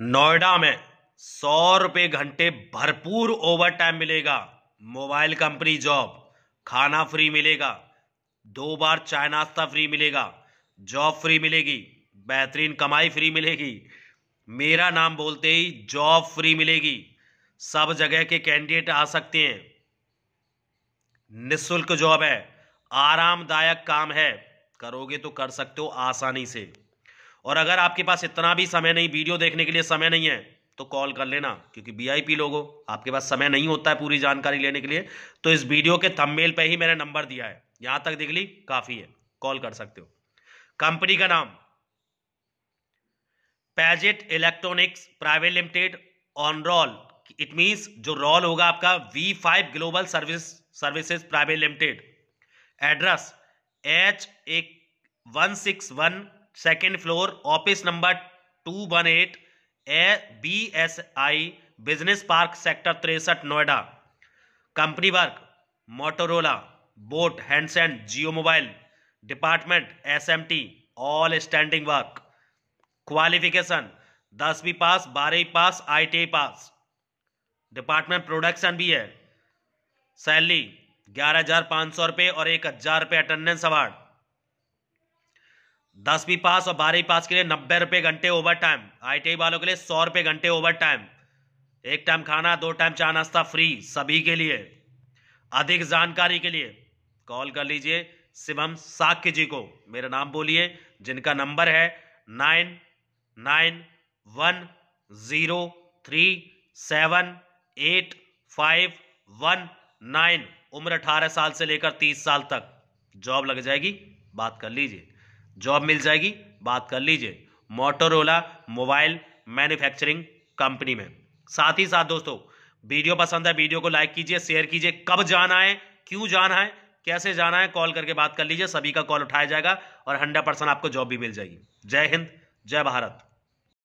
नोएडा में सौ रुपये घंटे भरपूर ओवर टाइम मिलेगा मोबाइल कंपनी जॉब खाना फ्री मिलेगा दो बार चाय नाश्ता फ्री मिलेगा जॉब फ्री मिलेगी बेहतरीन कमाई फ्री मिलेगी मेरा नाम बोलते ही जॉब फ्री मिलेगी सब जगह के कैंडिडेट आ सकते हैं निशुल्क जॉब है आरामदायक काम है करोगे तो कर सकते हो आसानी से और अगर आपके पास इतना भी समय नहीं वीडियो देखने के लिए समय नहीं है तो कॉल कर लेना क्योंकि वीआईपी लोगों आपके पास समय नहीं होता है पूरी जानकारी लेने के लिए तो इस वीडियो के थंबनेल पे ही मैंने नंबर दिया है यहां तक देख ली काफी है कॉल कर सकते हो कंपनी का नाम Padget electronics private limited on roll it means जो रॉल होगा आपका V five global service services private limited address H एक one six one second floor office number two one eight A B S I business park sector तिरसठ Noida company work Motorola boat handset Jio mobile department S M T all standing work qualification दसवीं pass बारहवीं pass I T I pass department production भी है salary ग्यारह हज़ार पाँच सौ रुपये और एक हज़ार रुपये अटेंडेंस अवार्ड दसवीं पास और बारहवीं पास के लिए नब्बे रुपये घंटे ओवर टाइम आई वालों के लिए सौ रुपये घंटे ओवर टाइम एक टाइम खाना दो टाइम चाय नाश्ता फ्री सभी के लिए अधिक जानकारी के लिए कॉल कर लीजिए शिवम साख्य जी को मेरा नाम बोलिए जिनका नंबर है nine nine one zero three seven eight five one nine उम्र अठारह साल से लेकर तीस साल तक जॉब लग जाएगी बात कर लीजिए जॉब मिल जाएगी बात कर लीजिए मोटोरोला मोबाइल मैन्युफैक्चरिंग कंपनी में साथ ही साथ दोस्तों वीडियो पसंद है वीडियो को लाइक कीजिए शेयर कीजिए कब जाना है क्यों जाना है कैसे जाना है कॉल करके बात कर लीजिए सभी का कॉल उठाया जाएगा और हंड्रेड परसेंट आपको जॉब भी मिल जाएगी जय हिंद जय भारत